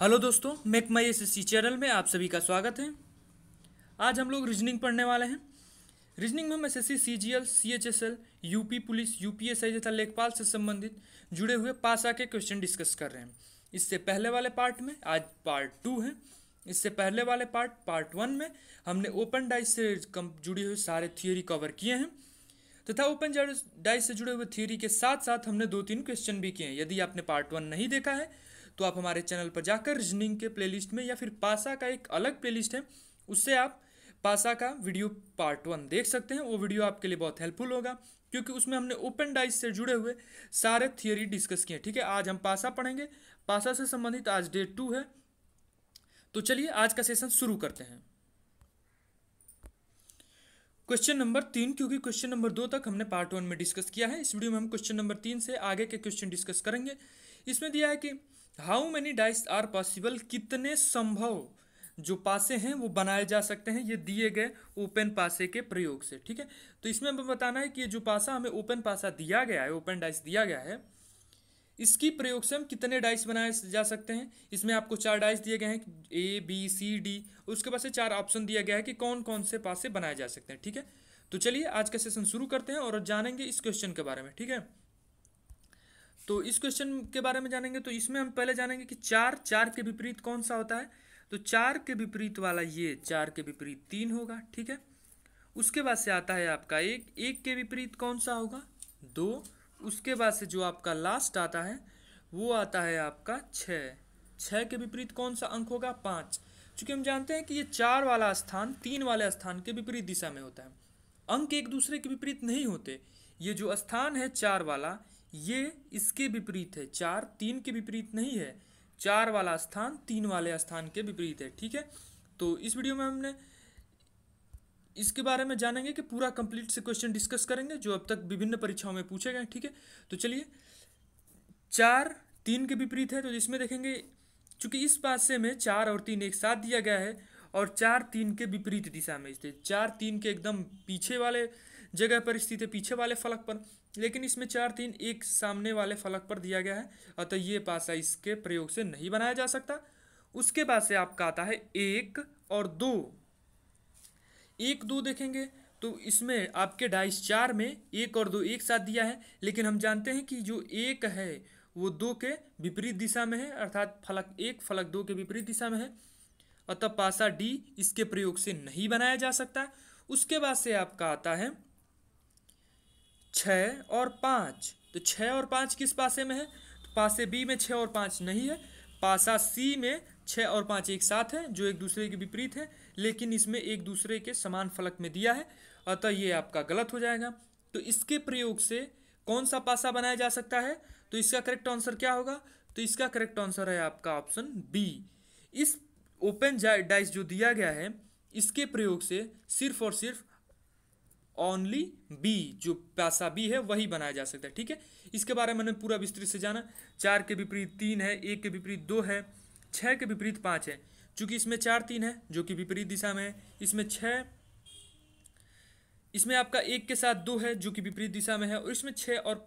hello दोस्तों make my S C channel में आप सभी का स्वागत है आज हम लोग रीजनिंग पढ़ने वाले हैं रीजनिंग में हम S S C C G L C H S L U P police U P S I तथा लेखपाल से संबंधित जुड़े हुए पास आके क्वेश्चन डिस्कस कर रहे हैं इससे पहले वाले पार्ट में आज पार्ट टू है इससे पहले वाले पार्ट पार्ट वन में हमने ओपन डाइस से जुड़ी हुई सारे थियोरी कवर किए हैं तथा ओपन डाइस से जुड़े हुए थ्योरी के साथ साथ हमने दो तीन क्वेश्चन भी किए हैं यदि आपने पार्ट वन नहीं देखा है तो आप हमारे चैनल पर जाकर रीजनिंग के प्लेलिस्ट में या फिर पासा का एक अलग प्लेलिस्ट है उससे आप पासा का वीडियो पार्ट वन देख सकते हैं वो वीडियो आपके लिए बहुत हेल्पफुल होगा क्योंकि उसमें हमने ओपन डाइस से जुड़े हुए सारे थियोरी डिस्कस किए ठीक है आज हम पासा पढ़ेंगे पासा से संबंधित आज डेट टू है तो चलिए आज का सेशन शुरू करते हैं क्वेश्चन नंबर तीन क्योंकि क्वेश्चन नंबर दो तक हमने पार्ट वन में डिस्कस किया है इस वीडियो में हम क्वेश्चन नंबर तीन से आगे के क्वेश्चन डिस्कस करेंगे इसमें दिया है कि how many dice are possible कितने संभव जो पासे हैं वो बनाए जा सकते हैं ये दिए गए ओपन पासे के प्रयोग से ठीक है तो इसमें हमें बताना है कि ये जो पासा हमें ओपन पासा दिया गया है ओपन डाइस दिया गया है इसकी प्रयोग से हम कितने डाइस बनाए जा सकते हैं इसमें आपको चार डाइस दिए गए हैं ए बी सी डी उसके पास से चार ऑप्शन दिया गया है कि कौन कौन से पासे बनाए जा सकते हैं ठीक है तो चलिए आज का सेशन शुरू करते हैं और जानेंगे इस क्वेश्चन के बारे में ठीक है तो इस क्वेश्चन के बारे में जानेंगे तो इसमें हम पहले जानेंगे कि चार चार के विपरीत कौन सा होता है तो चार के विपरीत वाला ये चार के विपरीत तीन होगा ठीक है उसके बाद से आता है आपका एक एक के विपरीत कौन सा होगा दो उसके बाद से जो आपका लास्ट आता है वो आता है आपका छ छः के विपरीत कौन सा अंक होगा पाँच चूँकि हम जानते हैं कि ये चार वाला स्थान तीन वाले स्थान के विपरीत दिशा में होता है अंक एक दूसरे के विपरीत नहीं होते ये जो स्थान है चार वाला ये इसके विपरीत है चार तीन के विपरीत नहीं है चार वाला स्थान तीन वाले स्थान के विपरीत है ठीक है तो इस वीडियो में हमने इसके बारे में जानेंगे कि पूरा कंप्लीट से क्वेश्चन डिस्कस करेंगे जो अब तक विभिन्न परीक्षाओं में पूछे गए ठीक है तो चलिए चार तीन के विपरीत है तो इसमें देखेंगे चूंकि इस पासे में चार और तीन एक साथ दिया गया है और चार तीन के विपरीत दिशा में स्थित चार तीन के एकदम पीछे वाले जगह पर स्थित है पीछे वाले फलक पर लेकिन इसमें चार तीन एक सामने वाले फलक पर दिया गया है अतः ये पासा इसके प्रयोग से नहीं बनाया जा सकता उसके बाद से आपका आता है एक और दो एक दो देखेंगे तो इसमें आपके डाइस चार में एक और दो एक साथ दिया है लेकिन हम जानते हैं कि जो एक है वो दो के विपरीत दिशा में है अर्थात फलक एक फलक दो के विपरीत दिशा में है अतः पासा डी इसके प्रयोग से नहीं बनाया जा सकता उसके बाद से आपका आता है छः और पाँच तो छः और पाँच किस पासे में है तो पासे बी में छः और पाँच नहीं है पासा सी में छः और पाँच एक साथ हैं जो एक दूसरे के विपरीत हैं लेकिन इसमें एक दूसरे के समान फलक में दिया है अतः ये आपका गलत हो जाएगा तो इसके प्रयोग से कौन सा पासा बनाया जा सकता है तो इसका करेक्ट आंसर क्या होगा तो इसका करेक्ट आंसर है आपका ऑप्शन बी इस ओपन डाइस जो दिया गया है इसके प्रयोग से सिर्फ और सिर्फ ओनली बी जो पैसा बी है वही बनाया जा सकता है ठीक है इसके बारे में मैंने पूरा विस्तृत से जाना चार के विपरीत तीन है एक के विपरीत दो है छः के विपरीत पाँच है चूंकि इसमें चार तीन है जो कि विपरीत दिशा में है इसमें छः इसमें आपका एक के साथ दो है जो कि विपरीत दिशा में है और इसमें छः और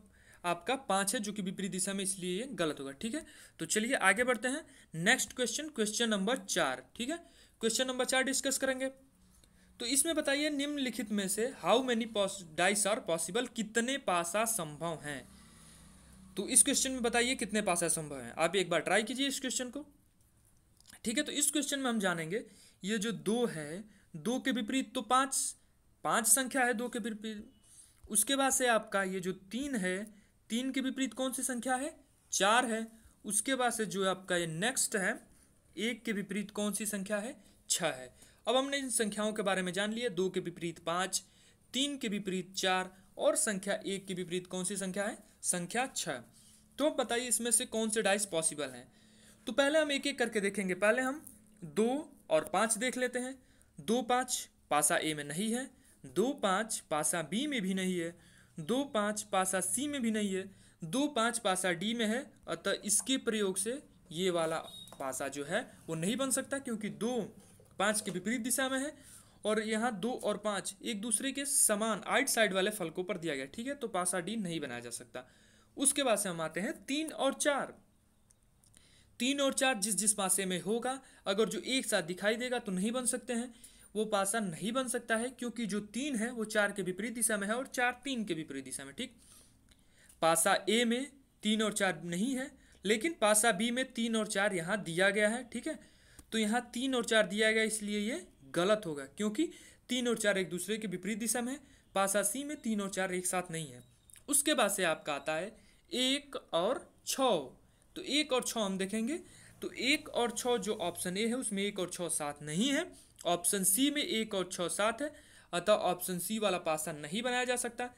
आपका पाँच है जो कि विपरीत दिशा में इसलिए ये गलत होगा ठीक है तो चलिए आगे बढ़ते हैं नेक्स्ट क्वेश्चन क्वेश्चन नंबर चार ठीक है क्वेश्चन नंबर चार डिस्कस करेंगे तो इसमें बताइए निम्नलिखित में से how many dice are possible कितने पासा संभव हैं तो इस क्वेश्चन में बताइए कितने पासा संभव हैं आप एक बार ट्राई कीजिए इस क्वेश्चन को ठीक है तो इस क्वेश्चन में हम जानेंगे ये जो दो है दो के विपरीत तो पाँच पाँच संख्या है दो के विपरीत उसके बाद से आपका ये जो तीन है तीन के विपरीत कौन सी संख्या है चार है उसके बाद से जो आपका ये नेक्स्ट है एक के विपरीत कौन सी संख्या है छः है अब हमने इन संख्याओं के बारे में जान लिया दो के विपरीत पाँच तीन के विपरीत चार और संख्या एक के विपरीत कौन सी संख्या है संख्या छः तो बताइए इसमें से कौन से डाइस पॉसिबल हैं तो पहले हम एक एक करके देखेंगे पहले हम दो और पाँच देख लेते हैं दो पाँच पासा ए में नहीं है दो पाँच पासा बी में भी नहीं है दो पाँच पासा सी में भी नहीं है दो पाँच पासा डी में है अतः इसके प्रयोग से ये वाला पासा जो है वो नहीं बन सकता क्योंकि दो पाँच के विपरीत दिशा में है और यहाँ दो और पाँच एक दूसरे के समान आइट साइड वाले फलकों पर दिया गया ठीक है तो पासा डी नहीं बनाया जा सकता उसके बाद से हम आते हैं तीन और चार तीन और चार जिस जिस पासे में होगा अगर जो एक साथ दिखाई देगा तो नहीं बन सकते हैं वो पासा नहीं बन सकता है क्योंकि जो तीन है वो चार के विपरीत दिशा में है और चार तीन के विपरीत दिशा में ठीक पासा ए में तीन और चार नहीं है लेकिन पासा बी में तीन और चार यहाँ दिया गया है ठीक है तो यहाँ तीन और चार दिया गया इसलिए ये गलत होगा क्योंकि तीन और चार एक दूसरे के विपरीत दिशा में है सी में तीन और चार एक साथ नहीं है उसके बाद से आपका आता है एक और छ तो एक और छ हम देखेंगे तो एक और छ जो ऑप्शन ए है उसमें एक और छ सात नहीं है ऑप्शन सी में एक और छ सात है अतः ऑप्शन सी वाला पासा नहीं बनाया जा सकता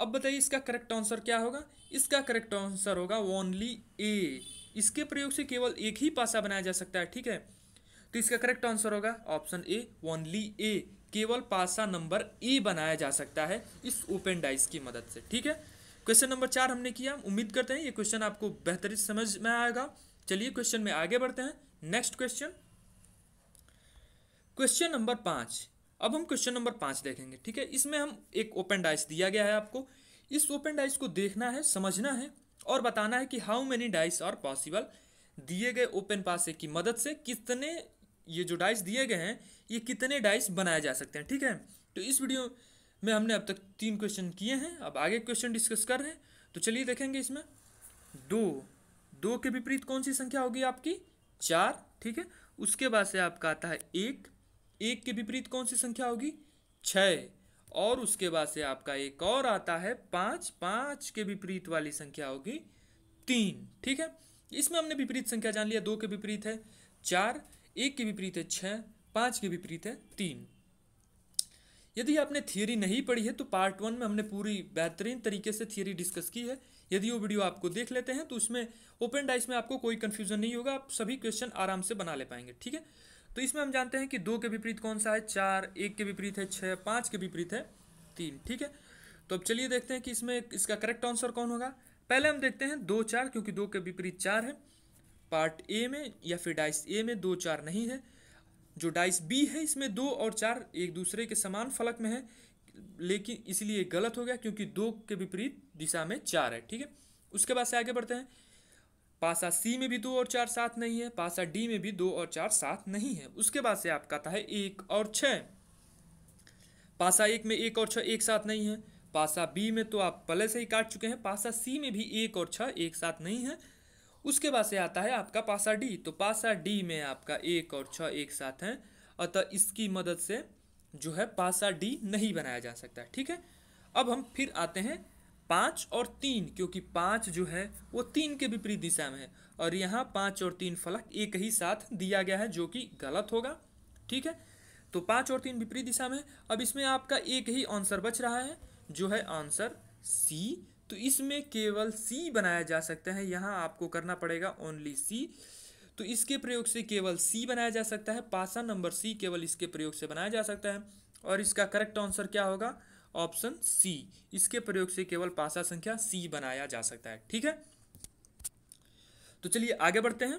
अब बताइए इसका करेक्ट आंसर क्या होगा इसका करेक्ट आंसर होगा ओनली ए इसके प्रयोग से केवल एक ही पासा बनाया जा सकता है ठीक है तो इसका करेक्ट आंसर होगा ऑप्शन ए ओनली ए केवल पासा नंबर ए बनाया जा सकता है इस ओपन डाइस की मदद से ठीक है क्वेश्चन नंबर चार हमने किया उम्मीद करते हैं ये क्वेश्चन आपको बेहतरीन समझ में आएगा चलिए क्वेश्चन में आगे बढ़ते हैं नेक्स्ट क्वेश्चन क्वेश्चन नंबर पांच अब हम क्वेश्चन नंबर पांच देखेंगे ठीक है इसमें हम एक ओपन डाइस दिया गया है आपको इस ओपन डाइस को देखना है समझना है और बताना है कि how many dice are possible दिए गए ओपन पासे की मदद से कितने ये जो डाइस दिए गए हैं ये कितने डाइस बनाए जा सकते हैं ठीक है तो इस वीडियो में हमने अब तक तीन क्वेश्चन किए हैं अब आगे क्वेश्चन डिस्कस कर रहे हैं तो चलिए देखेंगे इसमें दो दो के विपरीत कौन सी संख्या होगी आपकी चार ठीक है उसके बाद से आपका आता है एक एक के विपरीत कौन सी संख्या होगी छः और उसके बाद से आपका एक और आता है पाँच पाँच के विपरीत वाली संख्या होगी तीन ठीक है इसमें हमने विपरीत संख्या जान लिया दो के विपरीत है चार एक के विपरीत है छः पाँच के विपरीत है तीन यदि आपने थियोरी नहीं पढ़ी है तो पार्ट वन में हमने पूरी बेहतरीन तरीके से थियोरी डिस्कस की है यदि वो वीडियो आपको देख लेते हैं तो उसमें ओपन डाइस में आपको कोई कन्फ्यूजन नहीं होगा आप सभी क्वेश्चन आराम से बना ले पाएंगे ठीक है तो इसमें हम जानते हैं कि दो के विपरीत कौन सा है चार एक के विपरीत है छः पाँच के विपरीत है तीन ठीक है तो अब चलिए देखते हैं कि इसमें इसका करेक्ट आंसर कौन होगा पहले हम देखते हैं दो चार क्योंकि दो के विपरीत चार है पार्ट ए में या फिर डाइस ए में दो चार नहीं है जो डाइस बी है इसमें दो और चार एक दूसरे के समान फलक में है लेकिन इसलिए गलत हो गया क्योंकि दो के विपरीत दिशा में चार है ठीक है उसके बाद से आगे बढ़ते हैं पासा सी में भी दो और चार साथ नहीं है पासा डी में भी दो और चार साथ नहीं है उसके बाद से आपका आता है एक और छः पासा एक में एक और छः एक साथ नहीं है पासा बी में तो आप पहले से ही काट चुके हैं पासा सी में भी एक और छः एक साथ नहीं है उसके बाद से आता है आपका पासा डी तो पासा डी में आपका एक और छः एक साथ हैं अतः इसकी मदद से जो है पासा डी नहीं बनाया जा सकता ठीक है अब हम फिर आते हैं पाँच और तीन क्योंकि पाँच जो है वो तीन के विपरीत दिशा में है और यहाँ पाँच और तीन फलक एक ही साथ दिया गया है जो कि गलत होगा ठीक है तो पाँच और तीन विपरीत दिशा में अब इसमें आपका एक ही आंसर बच रहा है जो है आंसर सी तो इसमें केवल सी बनाया जा सकता है यहाँ आपको करना पड़ेगा ओनली सी तो इसके प्रयोग से केवल सी बनाया जा सकता है पासा नंबर सी केवल इसके प्रयोग से बनाया जा सकता है और इसका करेक्ट आंसर क्या होगा ऑप्शन सी इसके प्रयोग से केवल पासा संख्या सी बनाया जा सकता है ठीक है तो चलिए आगे बढ़ते हैं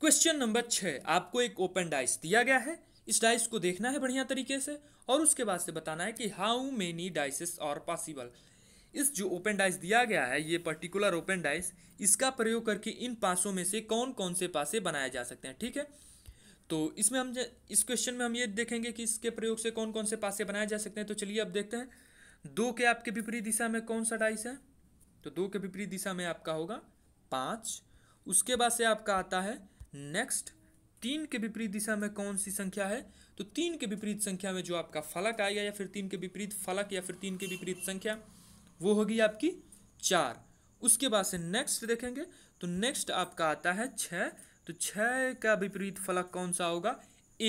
क्वेश्चन नंबर छः आपको एक ओपन डाइस दिया गया है इस डाइस को देखना है बढ़िया तरीके से और उसके बाद से बताना है कि how many dices are possible इस जो ओपन डाइस दिया गया है ये पर्टिकुलर ओपन डाइस इसका प्रयोग करके इन पासों में से कौन कौन से पासे बनाए जा सकते हैं ठीक है तो इसमें हम इस क्वेश्चन में हम ये देखेंगे कि इसके प्रयोग से कौन कौन से पासे बनाए जा सकते हैं तो चलिए अब देखते हैं दो के आपके विपरीत दिशा में कौन सा डाइस है तो दो के विपरीत दिशा में आपका होगा पाँच उसके बाद से आपका आता है नेक्स्ट तीन के विपरीत दिशा में कौन सी संख्या है तो तीन के विपरीत संख्या में जो आपका फलक आएगा या फिर तीन के विपरीत फलक या फिर तीन के विपरीत संख्या वो होगी आपकी चार उसके बाद से नेक्स्ट देखेंगे तो नेक्स्ट आपका आता है छः तो छः का विपरीत फलक कौन सा होगा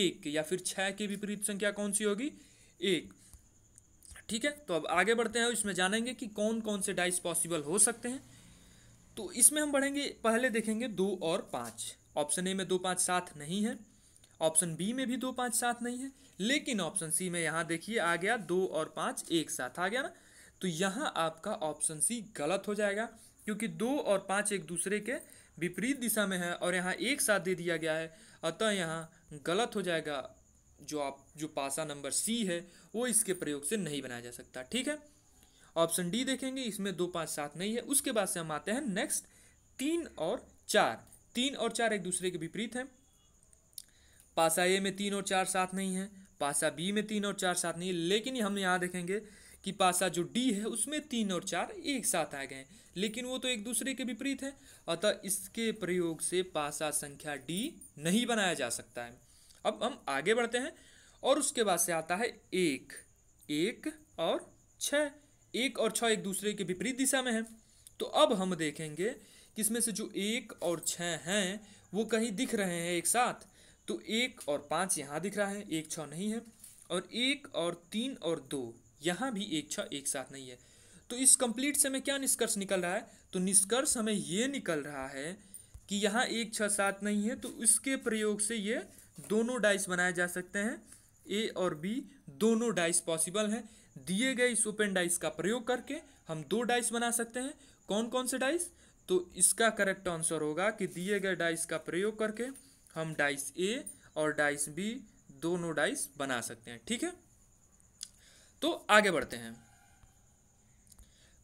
एक या फिर छः के विपरीत संख्या कौन सी होगी एक ठीक है तो अब आगे बढ़ते हैं इसमें जानेंगे कि कौन कौन से डाइस पॉसिबल हो सकते हैं तो इसमें हम बढ़ेंगे पहले देखेंगे दो और पाँच ऑप्शन ए में दो पाँच सात नहीं है ऑप्शन बी में भी दो पाँच सात नहीं है लेकिन ऑप्शन सी में यहाँ देखिए आ गया दो और पाँच एक साथ आ गया ना तो यहाँ आपका ऑप्शन सी गलत हो जाएगा क्योंकि दो और पाँच एक दूसरे के विपरीत दिशा में है और यहाँ एक साथ दे दिया गया है अतः यहाँ गलत हो जाएगा जो आप जो पासा नंबर सी है वो इसके प्रयोग से नहीं बनाया जा सकता ठीक है ऑप्शन डी देखेंगे इसमें दो पाँच सात नहीं है उसके बाद से हम आते हैं नेक्स्ट तीन और चार तीन और चार एक दूसरे के विपरीत हैं पासा ए में तीन और चार साथ नहीं है पासा बी में तीन और चार साथ नहीं है लेकिन हम यहाँ देखेंगे कि पासा जो डी है उसमें तीन और चार एक साथ आ गए लेकिन वो तो एक दूसरे के विपरीत हैं अतः इसके प्रयोग से पासा संख्या डी नहीं बनाया जा सकता है अब हम आगे बढ़ते हैं और उसके बाद से आता है एक एक और छ एक और छ एक दूसरे के विपरीत दिशा में है तो अब हम देखेंगे किसमें से जो एक और छः हैं वो कहीं दिख रहे हैं एक साथ तो एक और पाँच यहाँ दिख रहा है एक छः नहीं है और एक और तीन और दो यहाँ भी एक छः एक साथ नहीं है तो इस कंप्लीट से हमें क्या निष्कर्ष निकल रहा है तो निष्कर्ष हमें ये निकल रहा है कि यहाँ एक छः सात नहीं है तो इसके प्रयोग से ये दोनों डाइस बनाए जा सकते हैं ए और बी दोनों डाइस पॉसिबल हैं दिए गए इस ओपन डाइस का प्रयोग करके हम दो डाइस बना सकते हैं कौन कौन से डाइस तो इसका करेक्ट आंसर होगा कि दिए गए डाइस का प्रयोग करके हम डाइस ए और डाइस बी दोनों डाइस बना सकते हैं ठीक है तो आगे बढ़ते हैं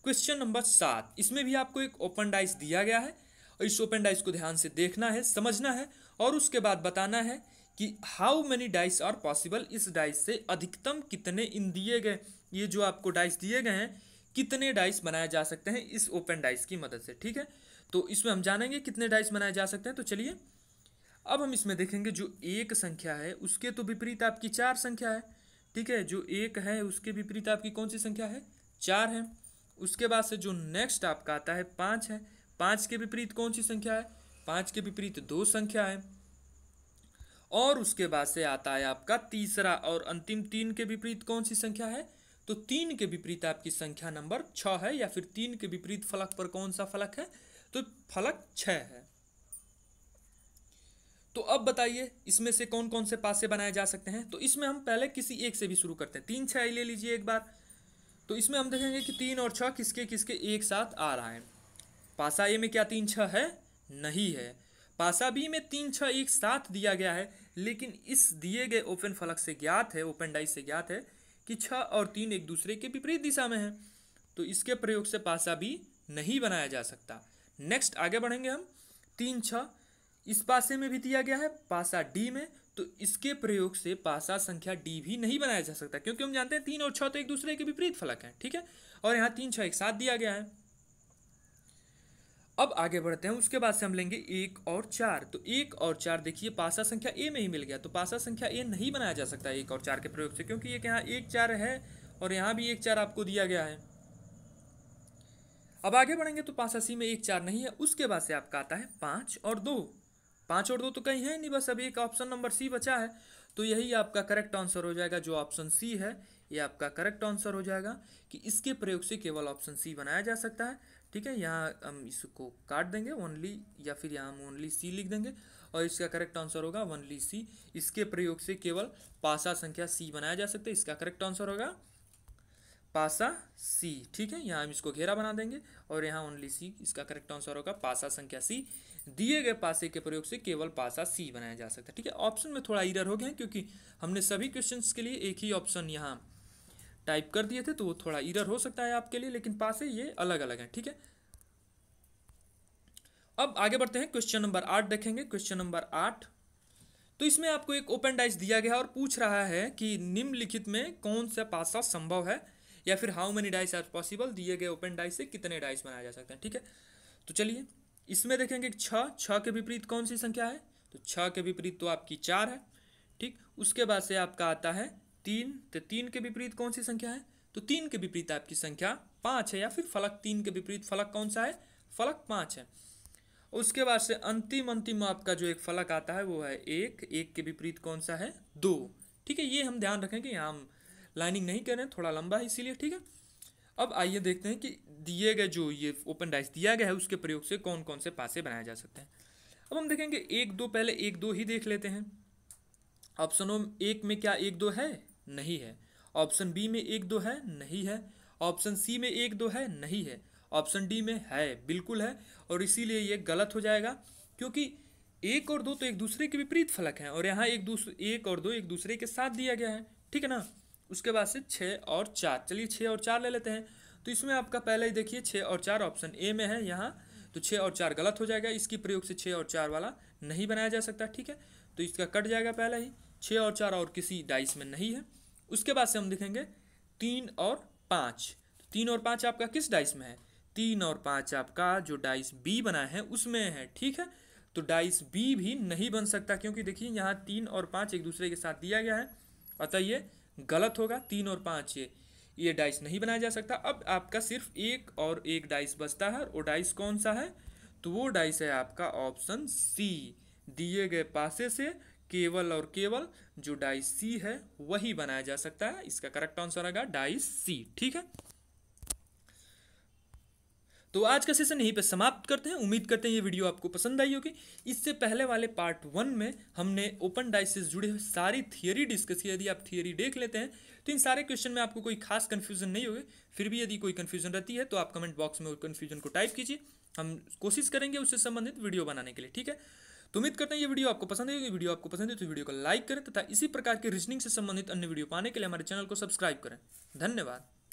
क्वेश्चन नंबर सात इसमें भी आपको एक ओपन डाइस दिया गया है और इस ओपन डाइस को ध्यान से देखना है समझना है और उसके बाद बताना है कि how many dice are possible इस डाइस से अधिकतम कितने इन दिए गए ये जो आपको डाइस दिए गए हैं कितने डाइस बनाए जा सकते हैं इस ओपन डाइस की मदद से ठीक है तो इसमें हम जानेंगे कितने डाइस बनाए जा सकते हैं तो चलिए अब हम इसमें देखेंगे जो एक संख्या है उसके तो विपरीत आपकी चार संख्या है ठीक है जो एक है उसके विपरीत आपकी कौन सी संख्या है चार है उसके बाद से जो नेक्स्ट आपका आता है पाँच है पाँच के विपरीत कौन सी संख्या है पाँच के विपरीत दो संख्या है और उसके बाद से आता है आपका तीसरा और अंतिम तीन के विपरीत कौन सी संख्या है तो तीन के विपरीत आपकी संख्या नंबर छः है या फिर तीन के विपरीत फलक पर कौन सा फलक है तो फलक छः है तो अब बताइए इसमें से कौन कौन से पासे बनाए जा सकते हैं तो इसमें हम पहले किसी एक से भी शुरू करते हैं तीन छः ले लीजिए एक बार तो इसमें हम देखेंगे कि तीन और छः किसके किसके एक साथ आ रहा है पासा ए में क्या तीन छः है नहीं है पासा बी में तीन छः एक साथ दिया गया है लेकिन इस दिए गए ओपन फलक से ज्ञात है ओपन डाइस से ज्ञात है कि छः और तीन एक दूसरे के विपरीत दिशा में है तो इसके प्रयोग से पासा भी नहीं बनाया जा सकता नेक्स्ट आगे बढ़ेंगे हम तीन छः इस पासे में भी दिया गया है पासा डी में तो इसके प्रयोग से पासा संख्या डी भी नहीं बनाया जा सकता क्योंकि हम जानते हैं तीन और छः तो एक दूसरे के विपरीत फलक हैं ठीक है और यहाँ तीन छः एक साथ दिया गया है अब आगे बढ़ते हैं उसके बाद से हम लेंगे एक और चार तो एक और चार देखिए पासा संख्या ए में ही मिल गया तो पासा संख्या ए नहीं बनाया जा सकता एक और चार के प्रयोग से क्योंकि एक यहाँ एक चार है और यहाँ भी एक चार आपको दिया गया है अब आगे बढ़ेंगे तो पासा सी में एक चार नहीं है उसके बाद से आपका आता है पाँच और दो पाँच और दो तो कहीं है नहीं बस अभी एक ऑप्शन नंबर सी बचा है तो यही आपका करेक्ट आंसर हो जाएगा जो ऑप्शन सी है ये आपका करेक्ट आंसर हो जाएगा कि इसके प्रयोग से केवल ऑप्शन सी बनाया जा सकता है ठीक है यहाँ हम इसको काट देंगे ओनली या फिर यहाँ हम ओनली सी लिख देंगे और इसका करेक्ट आंसर होगा ओनली सी इसके प्रयोग से केवल पासा संख्या सी बनाया जा सकता है इसका करेक्ट आंसर होगा पासा सी ठीक है यहाँ हम इसको घेरा बना देंगे और यहाँ ओनली सी इसका करेक्ट आंसर होगा पासा संख्या सी दिए गए पासे के प्रयोग से केवल पासा सी बनाया जा सकता है ठीक है ऑप्शन में थोड़ा इरर हो गया क्योंकि हमने सभी क्वेश्चन के लिए एक ही ऑप्शन यहाँ टाइप कर दिए थे तो वो थोड़ा इरर हो सकता है आपके लिए लेकिन पास है ये अलग अलग है ठीक है अब आगे बढ़ते हैं क्वेश्चन नंबर आठ देखेंगे क्वेश्चन नंबर आठ तो इसमें आपको एक ओपन डाइस दिया गया और पूछ रहा है कि निम्नलिखित में कौन सा पासा संभव है या फिर how many dice are possible दिए गए ओपन डाइस से कितने डाइस बनाए जा सकते हैं ठीक है तो चलिए इसमें देखेंगे छ छ के विपरीत कौन सी संख्या है तो छ के विपरीत तो आपकी चार है ठीक उसके बाद से आपका आता है तीन तो तीन के विपरीत कौन सी संख्या है तो तीन के विपरीत आपकी संख्या पाँच है या फिर फलक तीन के विपरीत फलक कौन सा है फलक पाँच है उसके बाद से अंतिम अंतिम आपका जो एक फलक आता है वो है एक एक के विपरीत कौन सा है दो ठीक है ये हम ध्यान रखें कि यहाँ हम लाइनिंग नहीं कर रहे हैं थोड़ा लंबा है इसीलिए ठीक है अब आइए देखते हैं कि दिए गए जो ये ओपन डाइस दिया गया है उसके प्रयोग से कौन कौन से पासे बनाए जा सकते हैं अब हम देखेंगे एक दो पहले एक दो ही देख लेते हैं ऑप्शनों एक में क्या एक दो है नहीं है ऑप्शन बी में एक दो है नहीं है ऑप्शन सी में एक दो है नहीं है ऑप्शन डी में है बिल्कुल है और इसीलिए ये गलत हो जाएगा क्योंकि एक और दो तो एक दूसरे के विपरीत फलक हैं और यहाँ एक दूसरे एक और दो एक दूसरे के साथ दिया गया है ठीक है ना उसके बाद से छः और चार चलिए छः और चार ले लेते हैं तो इसमें आपका पहले ही देखिए छः और चार ऑप्शन ए में है यहाँ तो छः और चार गलत हो जाएगा इसकी प्रयोग से छः और चार वाला नहीं बनाया जा सकता ठीक है तो इसका कट जाएगा पहले ही छः और चार और किसी डाइस में नहीं है उसके बाद से हम देखेंगे तीन और पाँच तो तीन और पाँच आपका किस डाइस में है तीन और पाँच आपका जो डाइस बी बना है उसमें है ठीक है तो डाइस बी भी नहीं बन सकता क्योंकि देखिए यहाँ तीन और पाँच एक दूसरे के साथ दिया गया है अतः तो ये गलत होगा तीन और पाँच ये ये डाइस नहीं बनाया जा सकता अब आपका सिर्फ एक और एक डाइस बचता है वो डाइस कौन सा है तो वो डाइस है आपका ऑप्शन सी दिए गए पासे से केवल और केवल जो डाइस सी है वही बनाया जा सकता है इसका करेक्ट आंसर आएगा डाइस सी ठीक है तो आज का सेशन यहीं पे समाप्त करते हैं उम्मीद करते हैं ये वीडियो आपको पसंद आई होगी इससे पहले वाले पार्ट वन में हमने ओपन डाइस से जुड़े हुए सारी थियोरी डिस्कस की यदि आप थियोरी देख लेते हैं तो इन सारे क्वेश्चन में आपको कोई खास कन्फ्यूजन नहीं होगी फिर भी यदि कोई कन्फ्यूजन रहती है तो आप कमेंट बॉक्स में उस कन्फ्यूजन को टाइप कीजिए हम कोशिश करेंगे उससे संबंधित वीडियो बनाने के लिए ठीक है तो उम्मीद करते हैं ये वीडियो आपको पसंद है वीडियो आपको पसंद है तो वीडियो को लाइक करें तथा इसी प्रकार के रीजनिंग से संबंधित अन्य वीडियो पाने के लिए हमारे चैनल को सब्सक्राइब करें धन्यवाद